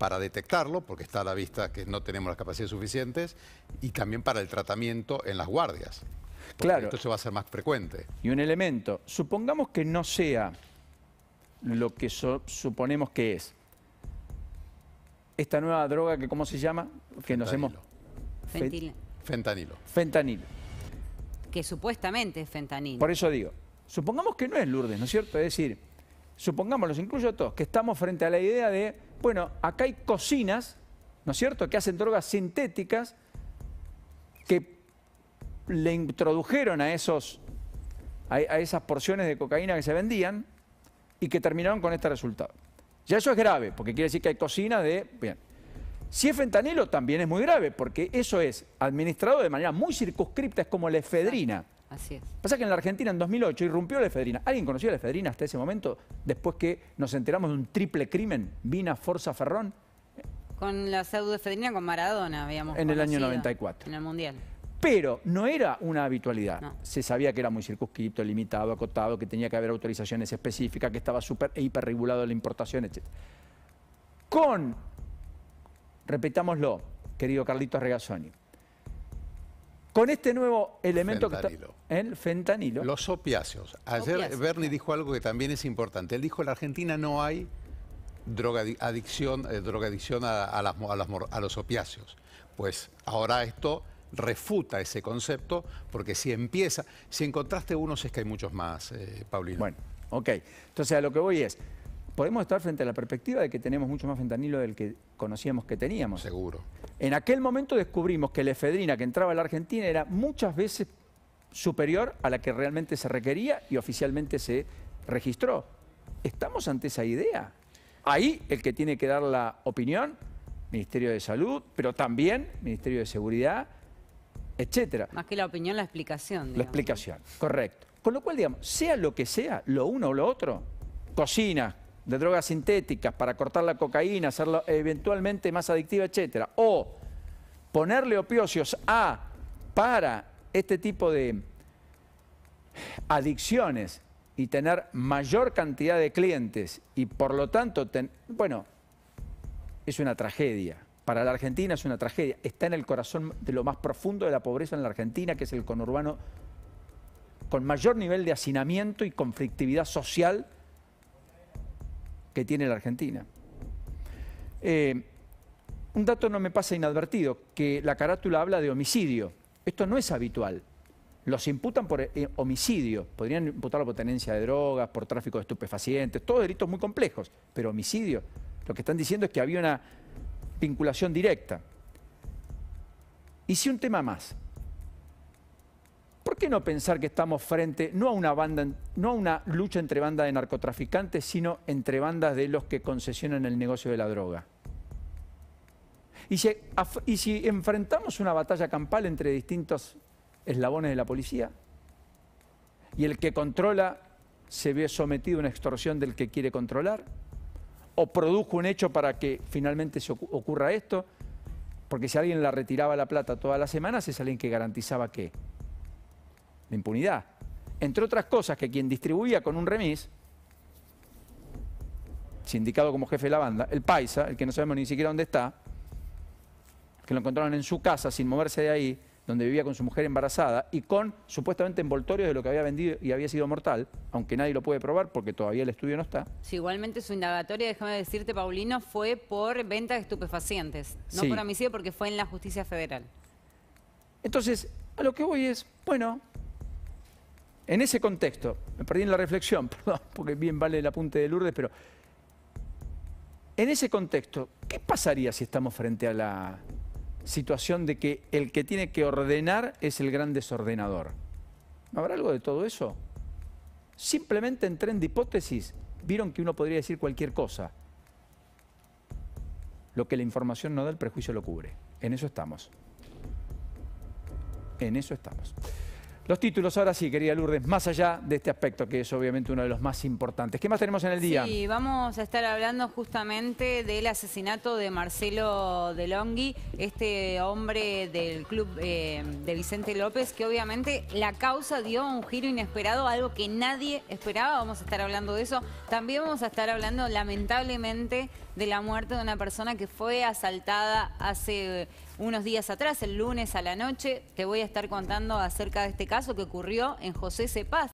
para detectarlo, porque está a la vista que no tenemos las capacidades suficientes, y también para el tratamiento en las guardias. Claro. Esto se va a ser más frecuente. Y un elemento, supongamos que no sea lo que suponemos que es. Esta nueva droga que cómo se llama, que no nos fentanilo. Fentanilo. Que supuestamente es fentanilo. Por eso digo, supongamos que no es Lourdes, ¿no es cierto? Es decir, supongámoslos, incluyo todos, que estamos frente a la idea de, bueno, acá hay cocinas, ¿no es cierto?, que hacen drogas sintéticas que le introdujeron a, esos, a, a esas porciones de cocaína que se vendían y que terminaron con este resultado. Ya eso es grave, porque quiere decir que hay cocina de... Bien. Si es fentanilo también es muy grave, porque eso es administrado de manera muy circunscripta, es como la efedrina. Así es. Pasa que en la Argentina en 2008 irrumpió la efedrina. ¿Alguien conocía la efedrina hasta ese momento? Después que nos enteramos de un triple crimen, Vina, Forza, Ferrón. Con la pseudoefedrina con Maradona, habíamos En el año 94. En el Mundial. Pero no era una habitualidad. Se sabía que era muy circunscrito, limitado, acotado, que tenía que haber autorizaciones específicas, que estaba súper e hiperregulado la importación, etc. Con, repetámoslo, querido Carlitos Regazzoni, con este nuevo elemento que está... El fentanilo. Los opiáceos. Ayer Bernie dijo algo que también es importante. Él dijo, en la Argentina no hay drogadicción, adicción, eh, drogadicción a, a, a, los opiáceos. Pues ahora esto refuta ese concepto, porque si empieza, si encontraste unos es que hay muchos más, eh, Paulino. Bueno, ok. Entonces a lo que voy es, podemos estar frente a la perspectiva de que tenemos mucho más fentanilo del que conocíamos que teníamos. Seguro. En aquel momento descubrimos que la efedrina que entraba a la Argentina era muchas veces superior a la que realmente se requería y oficialmente se registró. ¿Estamos ante esa idea? Ahí el que tiene que dar la opinión, Ministerio de Salud, pero también Ministerio de Seguridad, etc. Más que la opinión, la explicación. La explicación, correcto. Con lo cual, digamos, sea lo que sea, lo uno o lo otro, cocina de drogas sintéticas para cortar la cocaína, hacerla eventualmente más adictiva, etc. O ponerle opiocios a para este tipo de adicciones y tener mayor cantidad de clientes y por lo tanto, bueno, es una tragedia. Para la Argentina es una tragedia. Está en el corazón de lo más profundo de la pobreza en la Argentina, que es el conurbano con mayor nivel de hacinamiento y conflictividad social que tiene la Argentina. Eh, un dato no me pasa inadvertido, que la carátula habla de homicidio. Esto no es habitual. Los imputan por eh, homicidio. Podrían imputarlo por tenencia de drogas, por tráfico de estupefacientes, todos delitos muy complejos. Pero homicidio, lo que están diciendo es que había una vinculación directa. Y si un tema más qué no pensar que estamos frente no a una banda, no a una lucha entre bandas de narcotraficantes, sino entre bandas de los que concesionan el negocio de la droga? Y si, y si enfrentamos una batalla campal entre distintos eslabones de la policía y el que controla se ve sometido a una extorsión del que quiere controlar o produjo un hecho para que finalmente se ocurra esto, porque si alguien la retiraba la plata todas las semanas es alguien que garantizaba que la impunidad. Entre otras cosas, que quien distribuía con un remis, sindicado como jefe de la banda, el Paisa, el que no sabemos ni siquiera dónde está, que lo encontraron en su casa sin moverse de ahí, donde vivía con su mujer embarazada y con supuestamente envoltorios de lo que había vendido y había sido mortal, aunque nadie lo puede probar porque todavía el estudio no está. Sí, igualmente su indagatoria, déjame decirte, Paulino, fue por venta de estupefacientes, no por homicidio porque fue en la justicia federal. Entonces, a lo que voy es, bueno, en ese contexto, me perdí en la reflexión, perdón, porque bien vale el apunte de Lourdes, pero en ese contexto, ¿qué pasaría si estamos frente a la situación de que el que tiene que ordenar es el gran desordenador? ¿Habrá algo de todo eso? Simplemente en tren de hipótesis vieron que uno podría decir cualquier cosa. Lo que la información no da, el prejuicio lo cubre. En eso estamos. En eso estamos. Los títulos, ahora sí, querida Lourdes, más allá de este aspecto, que es obviamente uno de los más importantes. ¿Qué más tenemos en el día? Sí, vamos a estar hablando justamente del asesinato de Marcelo De Longhi, este hombre del club eh, de Vicente López, que obviamente la causa dio un giro inesperado, algo que nadie esperaba. Vamos a estar hablando de eso. También vamos a estar hablando, lamentablemente, de la muerte de una persona que fue asaltada hace unos días atrás, el lunes a la noche. Te voy a estar contando acerca de este caso que ocurrió en José Cepaz.